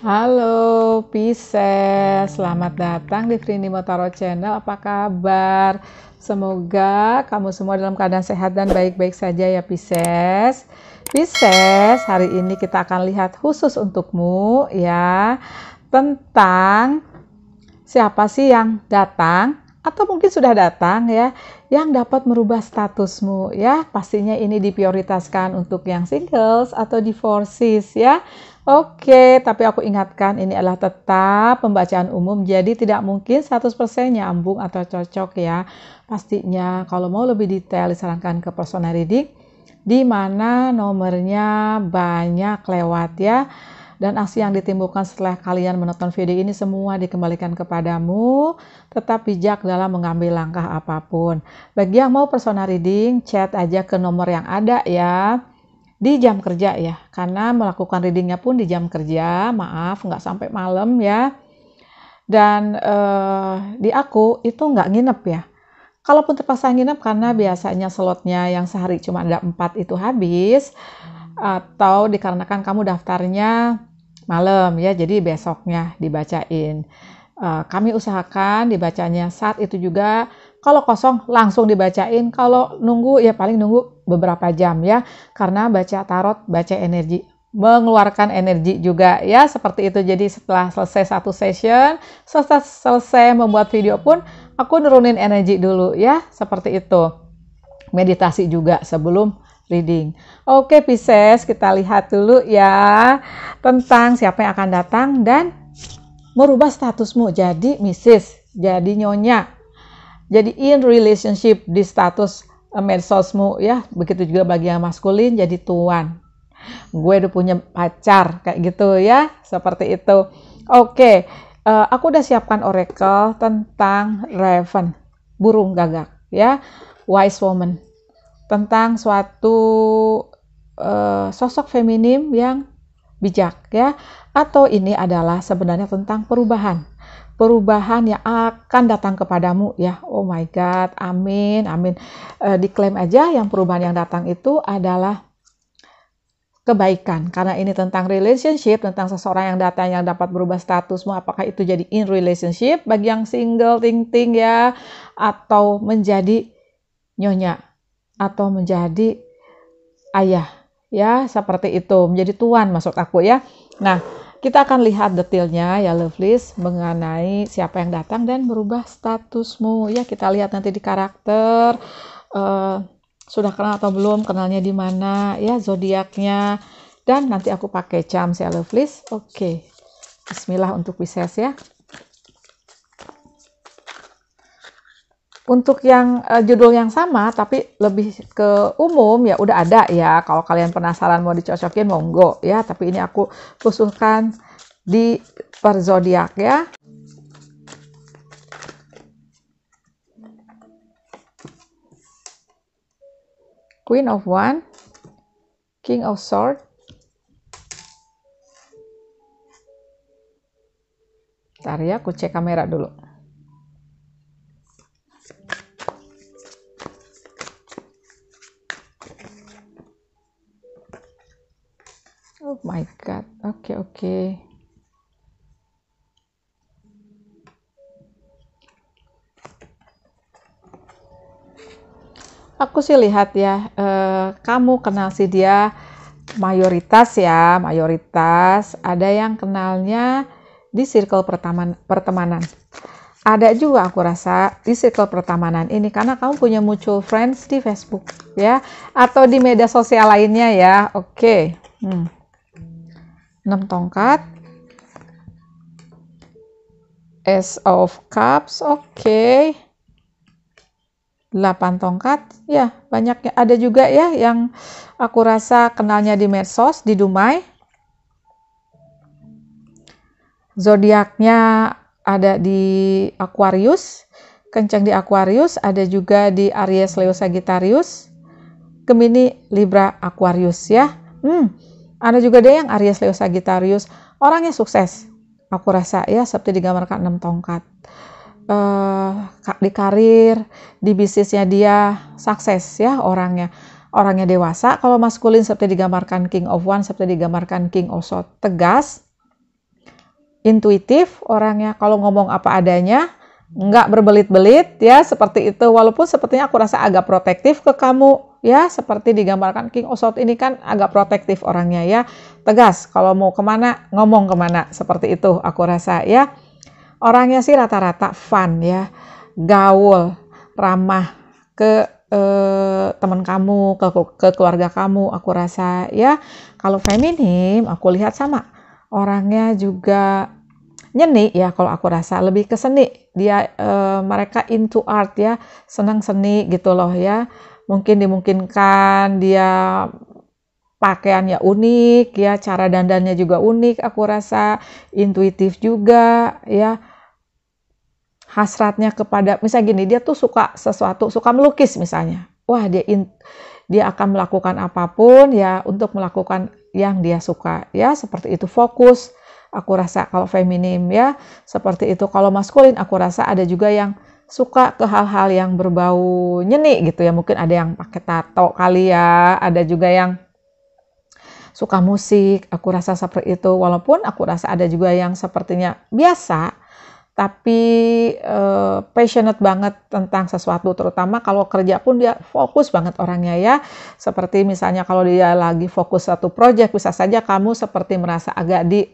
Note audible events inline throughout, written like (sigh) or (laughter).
Halo Pisces, selamat datang di Trini Motaro Channel. Apa kabar? Semoga kamu semua dalam keadaan sehat dan baik-baik saja ya Pisces. Pisces, hari ini kita akan lihat khusus untukmu ya tentang siapa sih yang datang atau mungkin sudah datang ya yang dapat merubah statusmu ya. Pastinya ini diprioritaskan untuk yang singles atau divorces ya. Oke, tapi aku ingatkan ini adalah tetap pembacaan umum jadi tidak mungkin 100% nyambung atau cocok ya. Pastinya kalau mau lebih detail disarankan ke personal reading di mana nomornya banyak lewat ya dan aksi yang ditimbulkan setelah kalian menonton video ini semua dikembalikan kepadamu. Tetap bijak dalam mengambil langkah apapun. Bagi yang mau personal reading, chat aja ke nomor yang ada ya di jam kerja ya, karena melakukan readingnya pun di jam kerja, maaf nggak sampai malam ya. Dan eh, di aku itu nggak nginep ya. Kalaupun terpaksa nginep karena biasanya slotnya yang sehari cuma ada empat itu habis, hmm. atau dikarenakan kamu daftarnya malam ya jadi besoknya dibacain eh, kami usahakan dibacanya saat itu juga. Kalau kosong langsung dibacain, kalau nunggu ya paling nunggu beberapa jam ya, karena baca tarot, baca energi mengeluarkan energi juga ya seperti itu jadi setelah selesai satu session setelah selesai membuat video pun aku nurunin energi dulu ya seperti itu meditasi juga sebelum reading. Oke Pisces, kita lihat dulu ya tentang siapa yang akan datang dan merubah statusmu jadi Mrs. jadi nyonya. Jadi in relationship di status eh, medsosmu ya, begitu juga bagi yang maskulin jadi tuan. Gue udah punya pacar kayak gitu ya, seperti itu. Oke, uh, aku udah siapkan oracle tentang raven, burung gagak ya, wise woman tentang suatu uh, sosok feminim yang bijak ya atau ini adalah sebenarnya tentang perubahan perubahan yang akan datang kepadamu ya oh my god amin amin uh, diklaim aja yang perubahan yang datang itu adalah kebaikan karena ini tentang relationship tentang seseorang yang datang yang dapat berubah statusmu apakah itu jadi in relationship bagi yang single ting ting ya atau menjadi nyonya atau menjadi ayah ya seperti itu menjadi tuan maksud aku ya nah kita akan lihat detailnya ya lovelies mengenai siapa yang datang dan merubah statusmu ya kita lihat nanti di karakter uh, sudah kenal atau belum kenalnya di mana ya zodiaknya dan nanti aku pakai jam ya lovelies oke okay. Bismillah untuk Pisces ya Untuk yang uh, judul yang sama tapi lebih ke umum ya udah ada ya. Kalau kalian penasaran mau dicocokin monggo ya, tapi ini aku khususkan di per zodiak ya. Queen of One, King of Sword, Tari ya, aku cek kamera dulu. oke aku sih lihat ya eh, kamu kenal si dia mayoritas ya mayoritas ada yang kenalnya di circle pertemanan pertemanan ada juga aku rasa di circle pertemanan ini karena kamu punya mutual friends di Facebook ya atau di media sosial lainnya ya oke okay. hmm. 6 tongkat S of cups oke okay. 8 tongkat ya banyaknya ada juga ya yang aku rasa kenalnya di medsos di Dumai zodiaknya ada di Aquarius kencang di Aquarius ada juga di Aries Leo Sagittarius Gemini Libra Aquarius ya hmm ada juga deh yang Aries Leo Sagittarius, orangnya sukses. Aku rasa ya seperti digambarkan enam tongkat. Uh, di karir, di bisnisnya dia sukses ya orangnya. Orangnya dewasa, kalau maskulin seperti digambarkan King of One, seperti digambarkan King of Swords, tegas, intuitif orangnya. Kalau ngomong apa adanya, nggak berbelit-belit ya seperti itu walaupun sepertinya aku rasa agak protektif ke kamu ya seperti digambarkan King Osot ini kan agak protektif orangnya ya tegas kalau mau kemana ngomong kemana seperti itu aku rasa ya orangnya sih rata-rata fun ya gaul ramah ke eh, teman kamu ke, ke keluarga kamu aku rasa ya kalau feminim aku lihat sama orangnya juga Nyeni ya kalau aku rasa lebih ke seni. Dia e, mereka into art ya, senang seni gitu loh ya. Mungkin dimungkinkan dia pakaiannya unik ya, cara dandannya juga unik aku rasa, intuitif juga ya hasratnya kepada misalnya gini dia tuh suka sesuatu suka melukis misalnya wah dia in, dia akan melakukan apapun ya untuk melakukan yang dia suka ya seperti itu fokus aku rasa kalau feminim ya seperti itu kalau maskulin aku rasa ada juga yang suka ke hal-hal yang berbau nyeni gitu ya mungkin ada yang pakai tato kali ya ada juga yang suka musik aku rasa seperti itu walaupun aku rasa ada juga yang sepertinya biasa tapi uh, passionate banget tentang sesuatu terutama kalau kerja pun dia fokus banget orangnya ya seperti misalnya kalau dia lagi fokus satu project bisa saja kamu seperti merasa agak di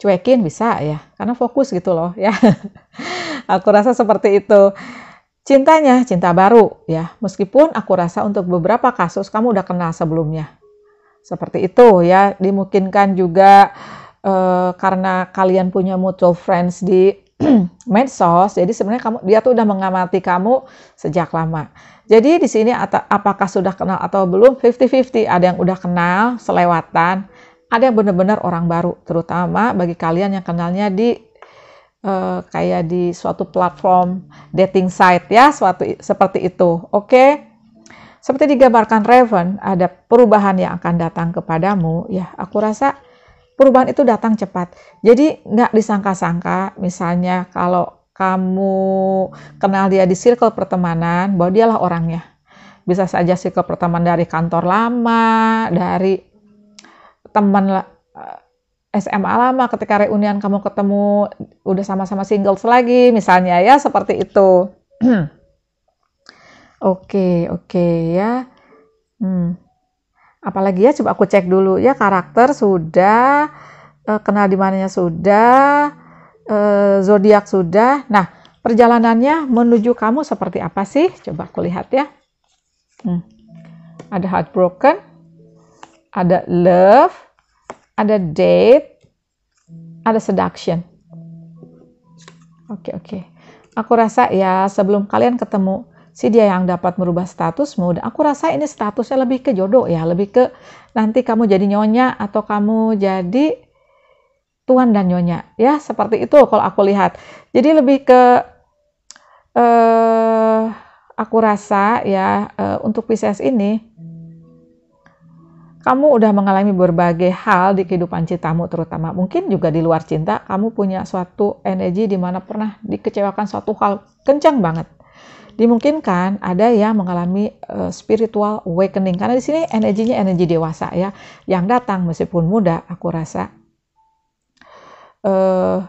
cuekin bisa ya karena fokus gitu loh ya (laughs) aku rasa seperti itu cintanya cinta baru ya meskipun aku rasa untuk beberapa kasus kamu udah kenal sebelumnya seperti itu ya dimungkinkan juga eh, karena kalian punya mutual friends di (clears throat) medsos jadi sebenarnya kamu dia tuh udah mengamati kamu sejak lama jadi di sini apakah sudah kenal atau belum 50-50 ada yang udah kenal selewatan ada yang benar-benar orang baru, terutama bagi kalian yang kenalnya di uh, kayak di suatu platform dating site ya, suatu seperti itu. Oke. Okay? Seperti digambarkan Raven, ada perubahan yang akan datang kepadamu. Ya, aku rasa perubahan itu datang cepat. Jadi nggak disangka-sangka, misalnya kalau kamu kenal dia di circle pertemanan, bahwa dialah orangnya. Bisa saja circle pertemanan dari kantor lama, dari teman eh, SMA lama ketika reunian kamu ketemu udah sama-sama singles lagi misalnya ya seperti itu (clears throat) oke oke ya hmm. apalagi ya coba aku cek dulu ya karakter sudah eh, kenal di mananya sudah eh, zodiak sudah nah perjalanannya menuju kamu seperti apa sih coba aku lihat ya hmm. ada heartbroken ada love ada date, ada seduction. Oke, oke. Aku rasa ya sebelum kalian ketemu si dia yang dapat merubah statusmu, dan aku rasa ini statusnya lebih ke jodoh ya, lebih ke nanti kamu jadi nyonya atau kamu jadi tuan dan nyonya ya, seperti itu kalau aku lihat. Jadi lebih ke eh uh, aku rasa ya uh, untuk Pisces ini kamu udah mengalami berbagai hal di kehidupan cintamu terutama mungkin juga di luar cinta kamu punya suatu energi di mana pernah dikecewakan suatu hal kencang banget dimungkinkan ada yang mengalami uh, spiritual awakening karena di sini energinya energi dewasa ya yang datang meskipun muda aku rasa uh,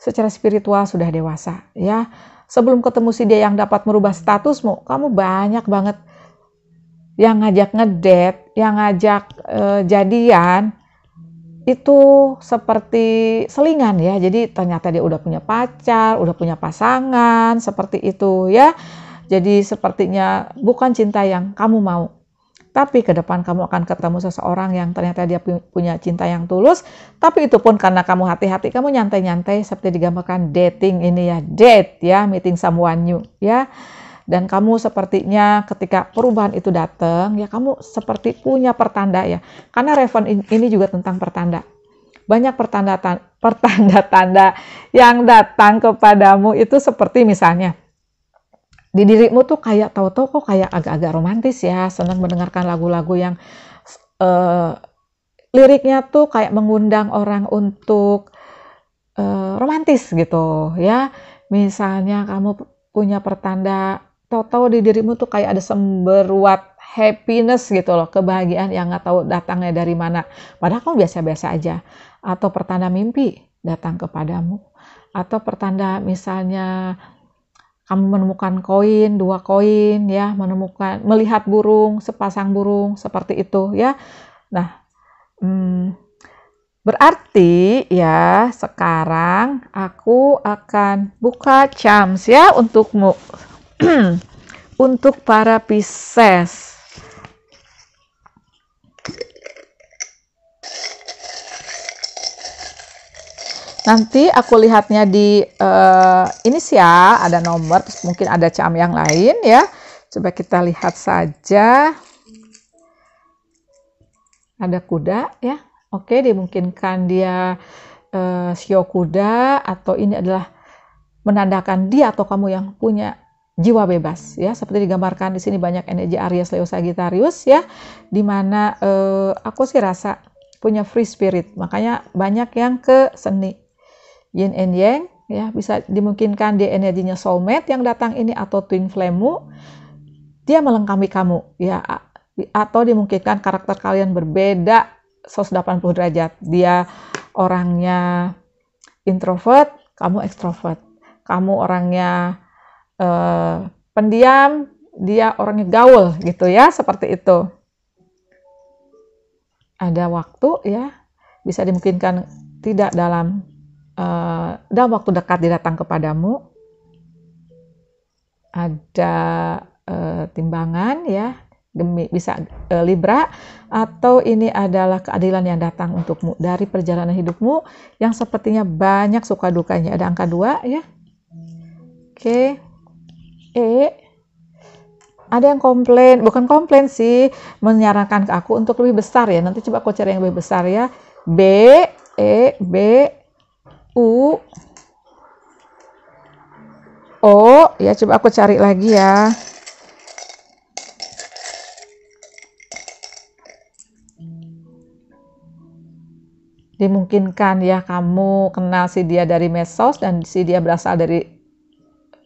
secara spiritual sudah dewasa ya sebelum ketemu si dia yang dapat merubah statusmu kamu banyak banget yang ngajak ngedet, yang ngajak e, jadian itu seperti selingan ya. Jadi ternyata dia udah punya pacar, udah punya pasangan, seperti itu ya. Jadi sepertinya bukan cinta yang kamu mau. Tapi ke depan kamu akan ketemu seseorang yang ternyata dia punya cinta yang tulus. Tapi itu pun karena kamu hati-hati, kamu nyantai-nyantai seperti digambarkan dating ini ya, date ya, meeting someone new ya dan kamu sepertinya ketika perubahan itu datang ya kamu seperti punya pertanda ya karena Raven ini juga tentang pertanda banyak pertanda (laughs) pertanda-tanda yang datang kepadamu itu seperti misalnya di dirimu tuh kayak tahu-tahu kok kayak agak-agak romantis ya senang mendengarkan lagu-lagu yang uh, liriknya tuh kayak mengundang orang untuk uh, romantis gitu ya misalnya kamu punya pertanda tahu-tahu di dirimu tuh kayak ada semberuat happiness gitu loh, kebahagiaan yang nggak tahu datangnya dari mana. Padahal kamu biasa-biasa aja. Atau pertanda mimpi datang kepadamu. Atau pertanda misalnya kamu menemukan koin, dua koin ya, menemukan melihat burung, sepasang burung seperti itu ya. Nah, hmm, berarti ya sekarang aku akan buka chance ya untukmu. (clears throat) untuk para Pisces. Nanti aku lihatnya di uh, ini sih ya, ada nomor, terus mungkin ada cam yang lain ya. Coba kita lihat saja. Ada kuda ya. Oke, dimungkinkan dia uh, sio kuda atau ini adalah menandakan dia atau kamu yang punya jiwa bebas ya seperti digambarkan di sini banyak energi Aries Leo Sagittarius ya dimana eh, aku sih rasa punya free spirit makanya banyak yang ke seni Yin and Yang ya bisa dimungkinkan dia energinya soulmate yang datang ini atau twin flamemu dia melengkapi kamu ya atau dimungkinkan karakter kalian berbeda 180 derajat dia orangnya introvert kamu ekstrovert kamu orangnya Eh, pendiam, dia orangnya gaul gitu ya, seperti itu. Ada waktu ya, bisa dimungkinkan tidak dalam uh, dalam waktu dekat didatang kepadamu. Ada uh, timbangan ya, demi bisa uh, Libra atau ini adalah keadilan yang datang untukmu dari perjalanan hidupmu yang sepertinya banyak suka dukanya ada angka dua ya oke okay. E, ada yang komplain, bukan komplain sih, menyarankan ke aku untuk lebih besar ya. Nanti coba aku cari yang lebih besar ya. B E B U O ya coba aku cari lagi ya. Dimungkinkan ya kamu kenal si dia dari Mesos dan si dia berasal dari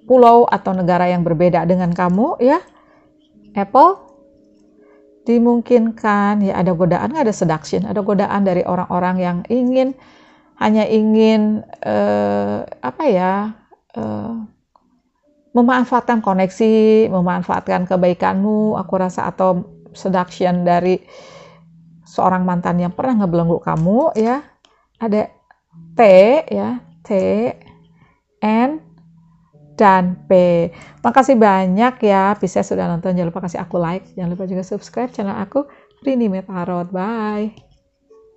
pulau atau negara yang berbeda dengan kamu ya Apple dimungkinkan ya ada godaan nggak ada seduction ada godaan dari orang-orang yang ingin hanya ingin eh, apa ya eh, memanfaatkan koneksi memanfaatkan kebaikanmu aku rasa atau seduction dari seorang mantan yang pernah ngebelenggu kamu ya ada T ya T N dan P. Makasih banyak ya bisa sudah nonton. Jangan lupa kasih aku like. Jangan lupa juga subscribe channel aku Rini Metarot. Bye.